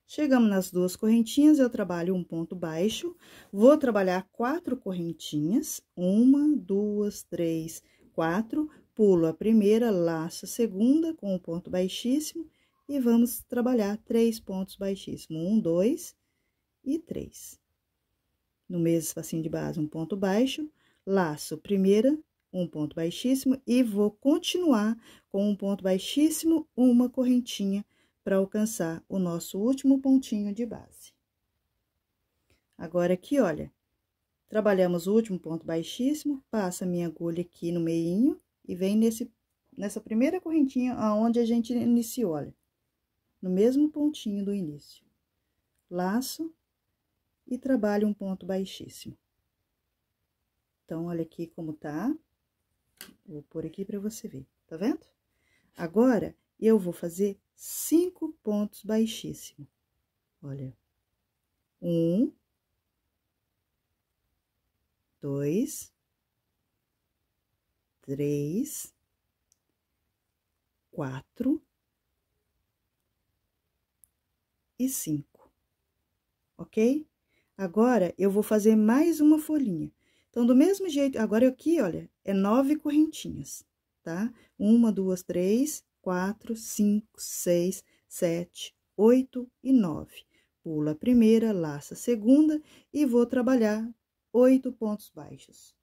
Chegamos nas duas correntinhas, eu trabalho um ponto baixo, vou trabalhar quatro correntinhas, uma, duas, três, quatro, pulo a primeira, laço a segunda com um ponto baixíssimo e vamos trabalhar três pontos baixíssimos, um, dois e três. No mesmo espacinho de base, um ponto baixo, laço primeira, um ponto baixíssimo, e vou continuar com um ponto baixíssimo, uma correntinha, para alcançar o nosso último pontinho de base. Agora, aqui, olha, trabalhamos o último ponto baixíssimo, passa minha agulha aqui no meinho, e vem nesse, nessa primeira correntinha aonde a gente iniciou, olha no mesmo pontinho do início. Laço e trabalho um ponto baixíssimo. Então, olha aqui como tá. Vou pôr aqui para você ver, tá vendo? Agora, eu vou fazer cinco pontos baixíssimo. Olha. Um. Dois. Três. Quatro e 5, ok? Agora, eu vou fazer mais uma folhinha. Então, do mesmo jeito, agora aqui, olha, é nove correntinhas, tá? Uma, duas, três, quatro, cinco, seis, sete, oito e nove. Pula a primeira, laça a segunda e vou trabalhar oito pontos baixos.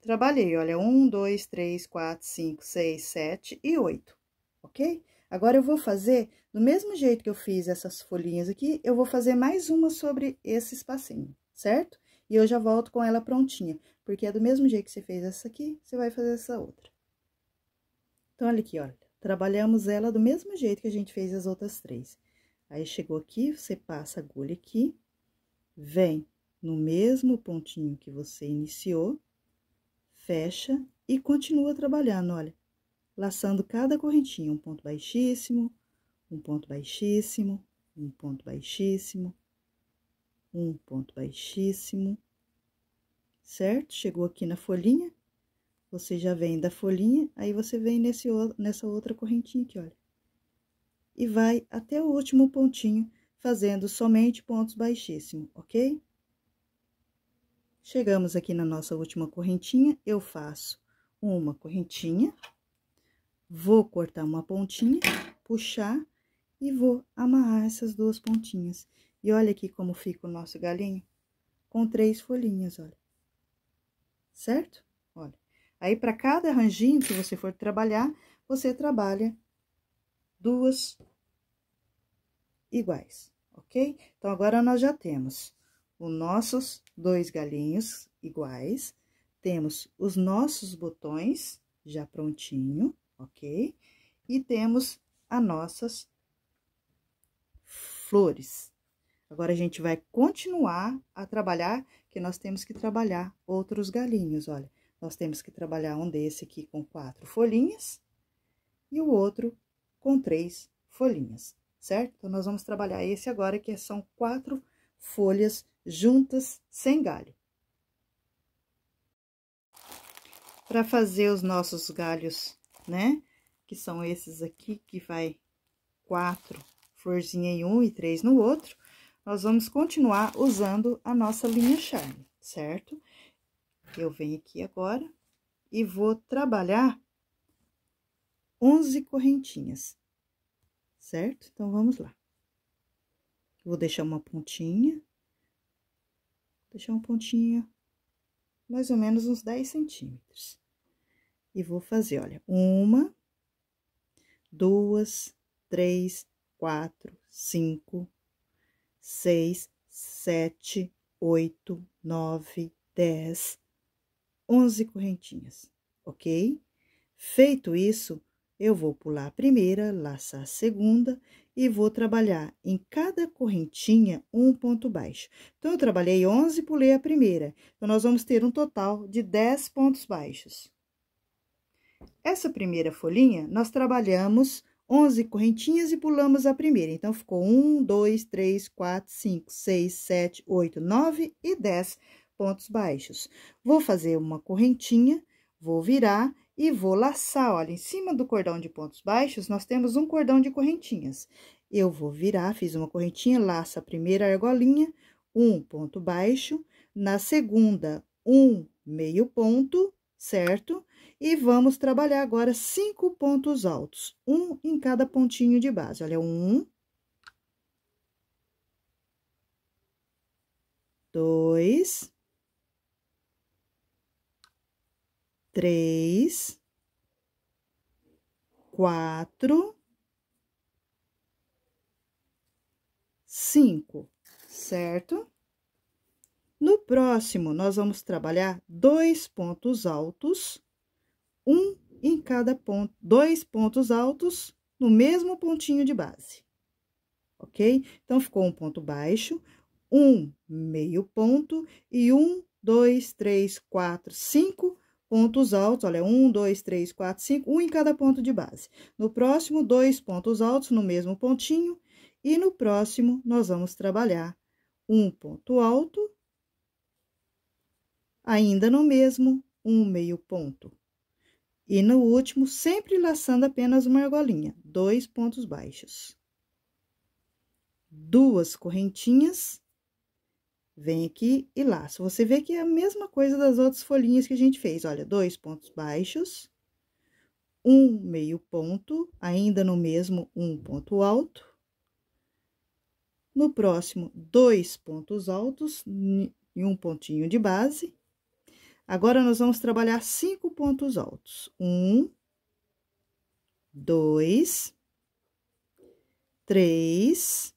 Trabalhei, olha, um, dois, três, quatro, cinco, seis, sete e oito, ok? Agora, eu vou fazer do mesmo jeito que eu fiz essas folhinhas aqui, eu vou fazer mais uma sobre esse espacinho, certo? E eu já volto com ela prontinha, porque é do mesmo jeito que você fez essa aqui, você vai fazer essa outra. Então, olha aqui, olha, trabalhamos ela do mesmo jeito que a gente fez as outras três. Aí, chegou aqui, você passa a agulha aqui, vem no mesmo pontinho que você iniciou, fecha e continua trabalhando, olha, laçando cada correntinha, um ponto baixíssimo, um ponto baixíssimo, um ponto baixíssimo, um ponto baixíssimo, certo? Chegou aqui na folhinha, você já vem da folhinha, aí você vem nesse, nessa outra correntinha aqui, olha. E vai até o último pontinho, fazendo somente pontos baixíssimos, ok? Chegamos aqui na nossa última correntinha, eu faço uma correntinha, vou cortar uma pontinha, puxar e vou amarrar essas duas pontinhas. E olha aqui como fica o nosso galinho, com três folhinhas, olha. Certo? Olha. Aí, para cada ranjinho que você for trabalhar, você trabalha duas iguais, ok? Então, agora nós já temos os nossos dois galinhos iguais, temos os nossos botões já prontinho, ok? E temos as nossas flores. Agora, a gente vai continuar a trabalhar, que nós temos que trabalhar outros galinhos, olha. Nós temos que trabalhar um desse aqui com quatro folhinhas e o outro com três folhinhas, certo? Então, nós vamos trabalhar esse agora, que são quatro folhas juntas, sem galho. Para fazer os nossos galhos, né? Que são esses aqui, que vai quatro florzinha em um e três no outro, nós vamos continuar usando a nossa linha charme, certo? Eu venho aqui agora e vou trabalhar 11 correntinhas, certo? Então, vamos lá. Vou deixar uma pontinha, deixar uma pontinha mais ou menos uns 10 centímetros. E vou fazer, olha, uma, duas, três, quatro, cinco, seis, sete, oito, nove, dez, onze correntinhas, ok? Feito isso, eu vou pular a primeira, laçar a segunda e vou trabalhar em cada correntinha um ponto baixo. Então, eu trabalhei 11 pulei a primeira. Então, nós vamos ter um total de 10 pontos baixos. Essa primeira folhinha, nós trabalhamos 11 correntinhas e pulamos a primeira. Então, ficou 1, 2, 3, 4, 5, 6, 7, 8, 9 e 10 pontos baixos. Vou fazer uma correntinha, vou virar e vou laçar. Olha, em cima do cordão de pontos baixos, nós temos um cordão de correntinhas. Eu vou virar, fiz uma correntinha, laço a primeira argolinha, um ponto baixo, na segunda, um meio ponto, certo? Certo? E vamos trabalhar agora cinco pontos altos, um em cada pontinho de base. Olha, um, dois, três, quatro, cinco, certo? No próximo, nós vamos trabalhar dois pontos altos um em cada ponto, dois pontos altos no mesmo pontinho de base, ok? Então, ficou um ponto baixo, um meio ponto e um, dois, três, quatro, cinco pontos altos, olha, um, dois, três, quatro, cinco, um em cada ponto de base. No próximo, dois pontos altos no mesmo pontinho, e no próximo, nós vamos trabalhar um ponto alto, ainda no mesmo, um meio ponto. E no último, sempre laçando apenas uma argolinha, dois pontos baixos. Duas correntinhas, vem aqui e laço. Você vê que é a mesma coisa das outras folhinhas que a gente fez, olha, dois pontos baixos, um meio ponto, ainda no mesmo um ponto alto. No próximo, dois pontos altos e um pontinho de base. Agora, nós vamos trabalhar cinco pontos altos. Um, dois, três,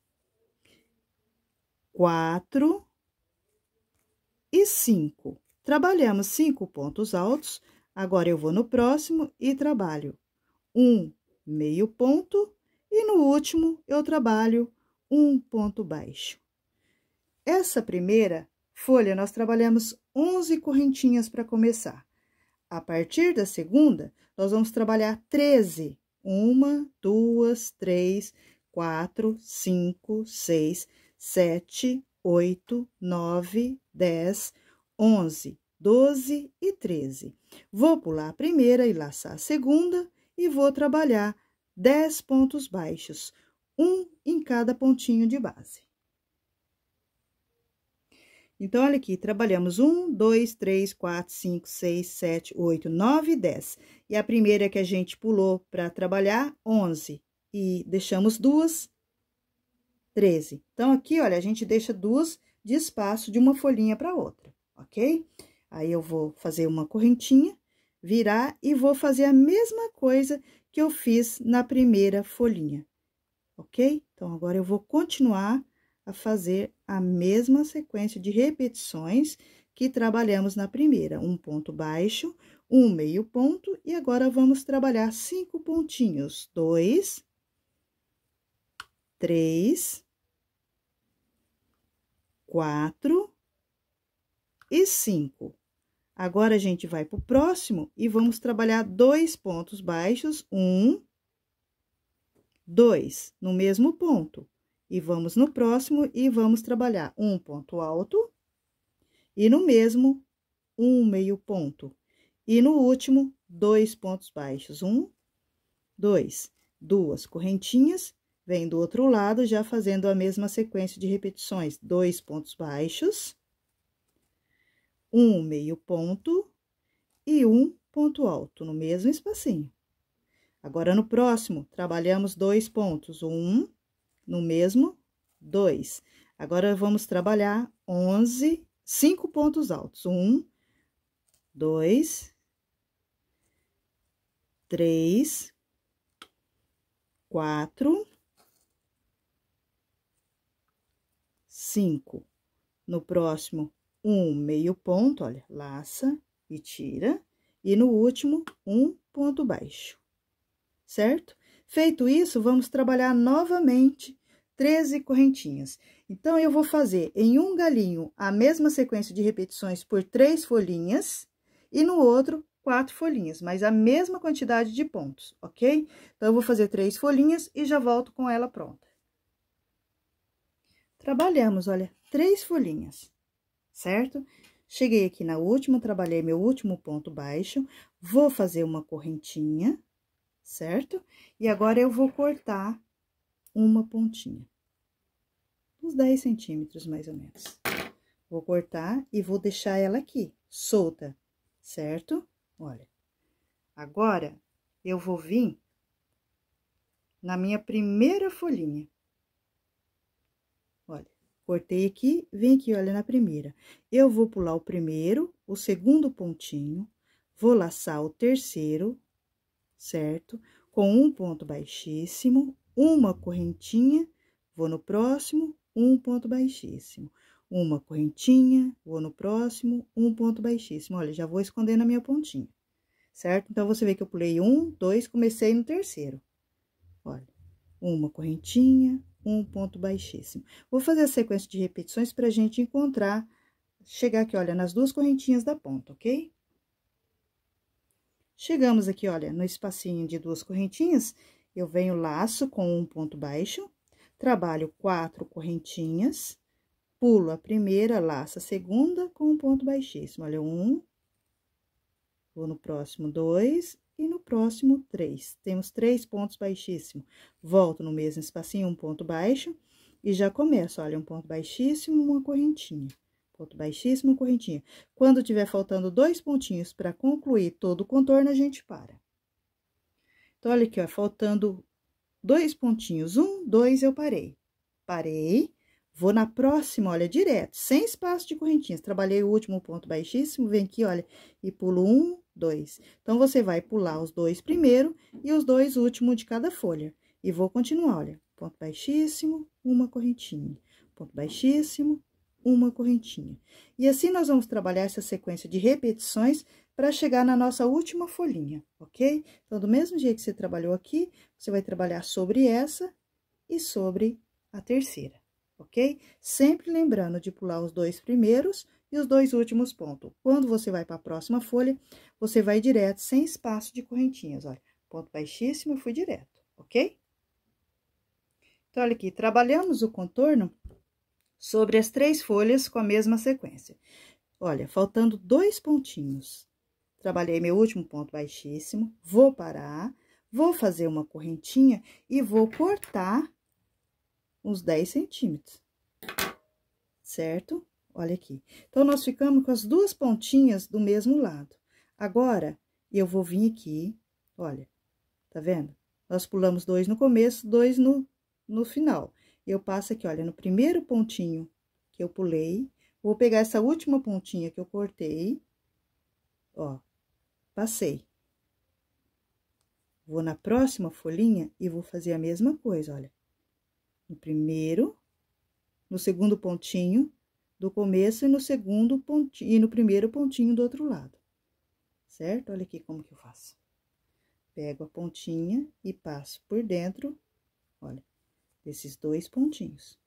quatro e cinco. Trabalhamos cinco pontos altos. Agora, eu vou no próximo e trabalho um meio ponto. E no último, eu trabalho um ponto baixo. Essa primeira folha, nós trabalhamos 11 correntinhas para começar. A partir da segunda, nós vamos trabalhar 13. Uma, duas, três, quatro, cinco, seis, sete, oito, nove, dez, onze, doze e treze. Vou pular a primeira e laçar a segunda e vou trabalhar dez pontos baixos, um em cada pontinho de base. Então, olha aqui, trabalhamos 1, 2, 3, 4, 5, 6, 7, 8, 9, 10. E a primeira que a gente pulou para trabalhar, 11. E deixamos duas, 13. Então, aqui, olha, a gente deixa duas de espaço de uma folhinha para outra, ok? Aí, eu vou fazer uma correntinha, virar e vou fazer a mesma coisa que eu fiz na primeira folhinha, ok? Então, agora eu vou continuar a fazer a mesma sequência de repetições que trabalhamos na primeira. Um ponto baixo, um meio ponto, e agora vamos trabalhar cinco pontinhos. Dois, três, quatro e cinco. Agora, a gente vai para o próximo e vamos trabalhar dois pontos baixos. Um, dois, no mesmo ponto. E vamos no próximo e vamos trabalhar um ponto alto. E no mesmo, um meio ponto. E no último, dois pontos baixos. Um, dois, duas correntinhas. Vem do outro lado, já fazendo a mesma sequência de repetições. Dois pontos baixos. Um meio ponto. E um ponto alto, no mesmo espacinho. Agora, no próximo, trabalhamos dois pontos. Um, no mesmo 2. Agora, vamos trabalhar 11, 5 pontos altos. 1, 2, 3, 4, 5. No próximo, um meio ponto, olha, laça e tira. E no último, um ponto baixo, certo? Feito isso, vamos trabalhar novamente 13 correntinhas. Então, eu vou fazer em um galinho a mesma sequência de repetições por três folhinhas e no outro quatro folhinhas, mas a mesma quantidade de pontos, ok? Então, eu vou fazer três folhinhas e já volto com ela pronta. Trabalhamos, olha, três folhinhas, certo? Cheguei aqui na última, trabalhei meu último ponto baixo, vou fazer uma correntinha certo? E agora eu vou cortar uma pontinha, uns 10 centímetros mais ou menos. Vou cortar e vou deixar ela aqui, solta, certo? Olha, agora eu vou vir na minha primeira folhinha. Olha, cortei aqui, vem aqui, olha, na primeira. Eu vou pular o primeiro, o segundo pontinho, vou laçar o terceiro, certo? Com um ponto baixíssimo, uma correntinha, vou no próximo, um ponto baixíssimo. Uma correntinha, vou no próximo, um ponto baixíssimo. Olha, já vou escondendo a minha pontinha, certo? Então, você vê que eu pulei um, dois, comecei no terceiro. Olha, uma correntinha, um ponto baixíssimo. Vou fazer a sequência de repetições para gente encontrar, chegar aqui, olha, nas duas correntinhas da ponta, ok? Chegamos aqui, olha, no espacinho de duas correntinhas, eu venho laço com um ponto baixo, trabalho quatro correntinhas, pulo a primeira, laço a segunda com um ponto baixíssimo. Olha, um, vou no próximo dois e no próximo três. Temos três pontos baixíssimos. Volto no mesmo espacinho, um ponto baixo, e já começo, olha, um ponto baixíssimo, uma correntinha. Ponto baixíssimo, correntinha. Quando tiver faltando dois pontinhos para concluir todo o contorno, a gente para. Então, olha aqui, ó, faltando dois pontinhos. Um, dois, eu parei. Parei. Vou na próxima, olha, direto, sem espaço de correntinhas. Trabalhei o último ponto baixíssimo, vem aqui, olha, e pulo um, dois. Então, você vai pular os dois primeiro e os dois últimos de cada folha. E vou continuar, olha, ponto baixíssimo, uma correntinha. Ponto baixíssimo, uma correntinha. E assim nós vamos trabalhar essa sequência de repetições para chegar na nossa última folhinha, ok? Então, do mesmo jeito que você trabalhou aqui, você vai trabalhar sobre essa e sobre a terceira, ok? Sempre lembrando de pular os dois primeiros e os dois últimos pontos. Quando você vai para a próxima folha, você vai direto, sem espaço de correntinhas, olha. Ponto baixíssimo, fui direto, ok? Então, olha aqui, trabalhamos o contorno sobre as três folhas com a mesma sequência. Olha, faltando dois pontinhos. Trabalhei meu último ponto baixíssimo, vou parar, vou fazer uma correntinha e vou cortar uns 10 centímetros, certo? Olha aqui. Então, nós ficamos com as duas pontinhas do mesmo lado. Agora, eu vou vir aqui, olha, tá vendo? Nós pulamos dois no começo, dois no, no final eu passo aqui, olha, no primeiro pontinho que eu pulei, vou pegar essa última pontinha que eu cortei, ó, passei. Vou na próxima folhinha e vou fazer a mesma coisa, olha. No primeiro, no segundo pontinho do começo e no segundo pontinho, e no primeiro pontinho do outro lado. Certo? Olha aqui como que eu faço. Pego a pontinha e passo por dentro, olha. Esses dois pontinhos.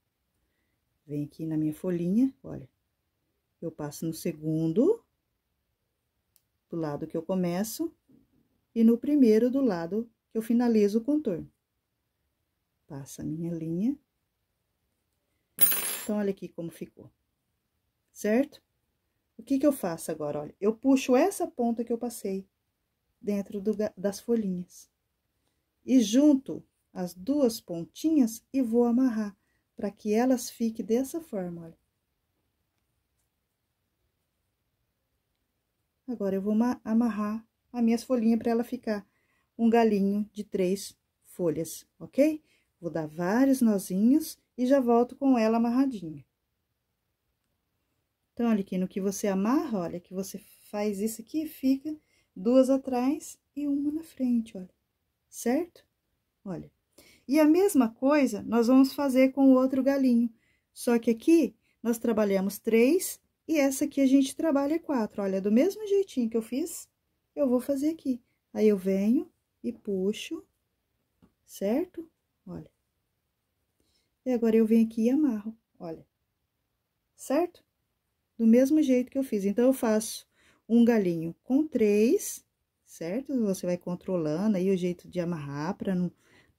Vem aqui na minha folhinha, olha. Eu passo no segundo, do lado que eu começo, e no primeiro do lado que eu finalizo o contorno. Passa a minha linha. Então, olha aqui como ficou, certo? O que que eu faço agora? Olha, eu puxo essa ponta que eu passei dentro do, das folhinhas. E junto as duas pontinhas e vou amarrar, para que elas fiquem dessa forma, olha. Agora, eu vou amarrar as minhas folhinhas para ela ficar um galinho de três folhas, ok? Vou dar vários nozinhos e já volto com ela amarradinha. Então, olha aqui, no que você amarra, olha, que você faz isso aqui, fica duas atrás e uma na frente, olha, certo? Olha, e a mesma coisa nós vamos fazer com o outro galinho. Só que aqui nós trabalhamos três e essa aqui a gente trabalha quatro. Olha, do mesmo jeitinho que eu fiz, eu vou fazer aqui. Aí eu venho e puxo, certo? Olha. E agora eu venho aqui e amarro, olha. Certo? Do mesmo jeito que eu fiz. Então, eu faço um galinho com três, certo? Você vai controlando aí o jeito de amarrar para não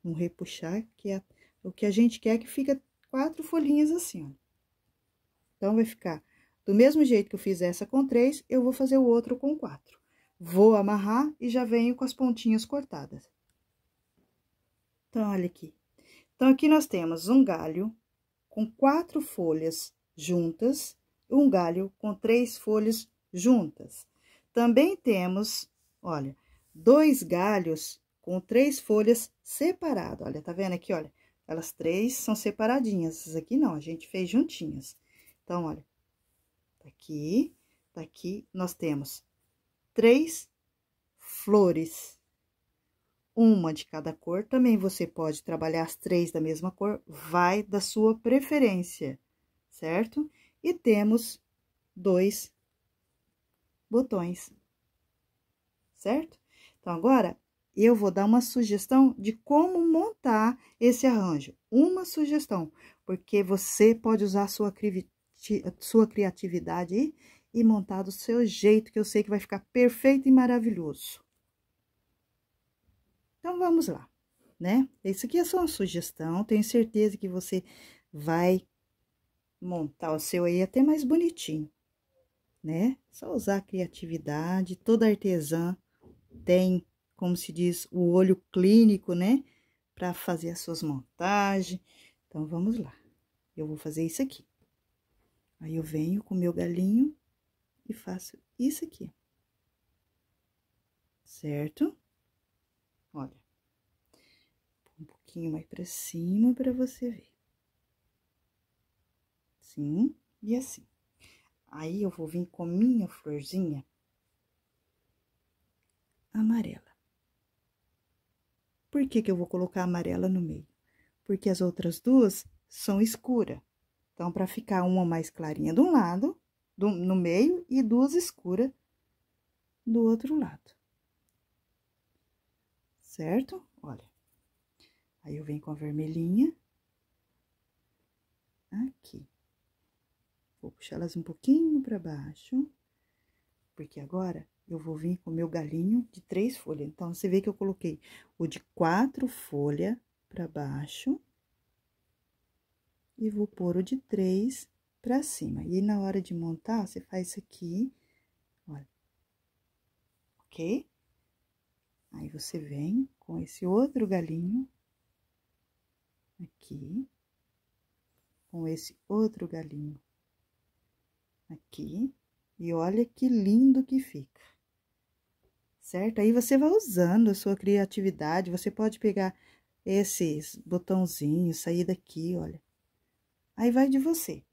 um repuxar, que é o que a gente quer é que fica quatro folhinhas assim, ó. Então, vai ficar do mesmo jeito que eu fiz essa com três, eu vou fazer o outro com quatro. Vou amarrar e já venho com as pontinhas cortadas. Então, olha aqui. Então, aqui nós temos um galho com quatro folhas juntas, um galho com três folhas juntas. Também temos, olha, dois galhos com três folhas separado. Olha, tá vendo aqui, olha? Elas três são separadinhas, essas aqui não, a gente fez juntinhas. Então, olha, tá aqui, tá aqui nós temos três flores. Uma de cada cor, também você pode trabalhar as três da mesma cor, vai da sua preferência, certo? E temos dois botões, certo? Então, agora, e eu vou dar uma sugestão de como montar esse arranjo. Uma sugestão, porque você pode usar sua, cri sua criatividade e, e montar do seu jeito, que eu sei que vai ficar perfeito e maravilhoso. Então, vamos lá, né? Isso aqui é só uma sugestão, tenho certeza que você vai montar o seu aí até mais bonitinho, né? Só usar a criatividade, toda artesã tem como se diz, o olho clínico, né? Para fazer as suas montagens. Então, vamos lá. Eu vou fazer isso aqui. Aí, eu venho com o meu galinho e faço isso aqui. Certo? Olha. Um pouquinho mais para cima para você ver. Sim, e assim. Aí, eu vou vir com minha florzinha amarela. Por que, que eu vou colocar a amarela no meio? Porque as outras duas são escuras. Então, para ficar uma mais clarinha de um lado, do, no meio, e duas escuras do outro lado. Certo? Olha. Aí, eu venho com a vermelhinha. Aqui. Vou puxar elas um pouquinho para baixo. Porque agora, eu vou vir com o meu galinho de três folhas. Então, você vê que eu coloquei o de quatro folhas para baixo. E vou pôr o de três para cima. E na hora de montar, você faz isso aqui, olha. Ok? Aí, você vem com esse outro galinho aqui. Com esse outro galinho aqui. E olha que lindo que fica certo? Aí você vai usando a sua criatividade, você pode pegar esses botãozinhos, sair daqui, olha. Aí vai de você.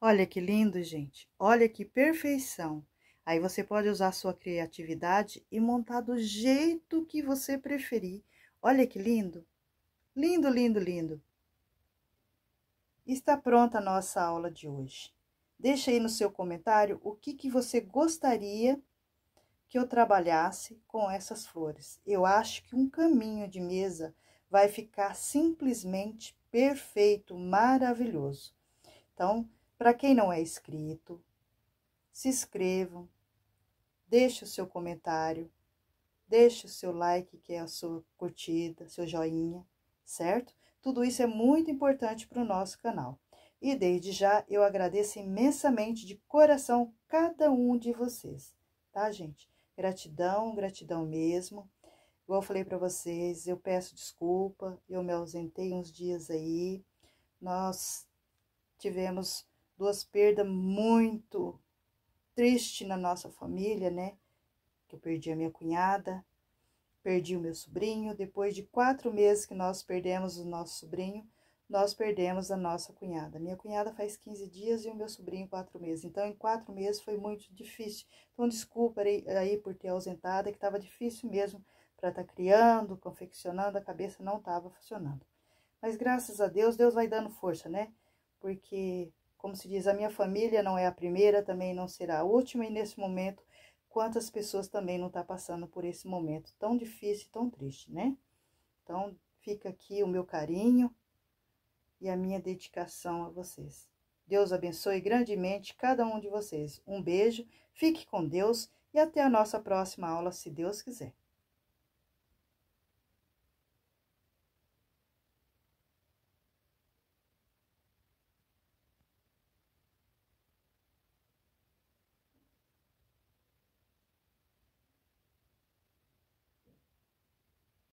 Olha que lindo, gente. Olha que perfeição. Aí você pode usar a sua criatividade e montar do jeito que você preferir. Olha que lindo. Lindo, lindo, lindo. Está pronta a nossa aula de hoje. Deixa aí no seu comentário o que, que você gostaria que eu trabalhasse com essas flores. Eu acho que um caminho de mesa vai ficar simplesmente perfeito, maravilhoso. Então, para quem não é inscrito, se inscrevam, deixe o seu comentário, deixe o seu like, que é a sua curtida, seu joinha, certo? Tudo isso é muito importante para o nosso canal. E desde já eu agradeço imensamente de coração cada um de vocês, tá, gente? Gratidão, gratidão mesmo. Igual eu falei para vocês, eu peço desculpa, eu me ausentei uns dias aí. Nós tivemos duas perdas muito tristes na nossa família, né? Que eu perdi a minha cunhada, perdi o meu sobrinho. Depois de quatro meses que nós perdemos o nosso sobrinho, nós perdemos a nossa cunhada. Minha cunhada faz 15 dias e o meu sobrinho quatro meses. Então, em quatro meses foi muito difícil. Então, desculpa aí por ter ausentado, é que estava difícil mesmo para estar tá criando, confeccionando, a cabeça não estava funcionando. Mas graças a Deus, Deus vai dando força, né? Porque, como se diz, a minha família não é a primeira, também não será a última, e nesse momento, quantas pessoas também não estão tá passando por esse momento tão difícil, tão triste, né? Então, fica aqui o meu carinho e a minha dedicação a vocês. Deus abençoe grandemente cada um de vocês. Um beijo, fique com Deus e até a nossa próxima aula, se Deus quiser.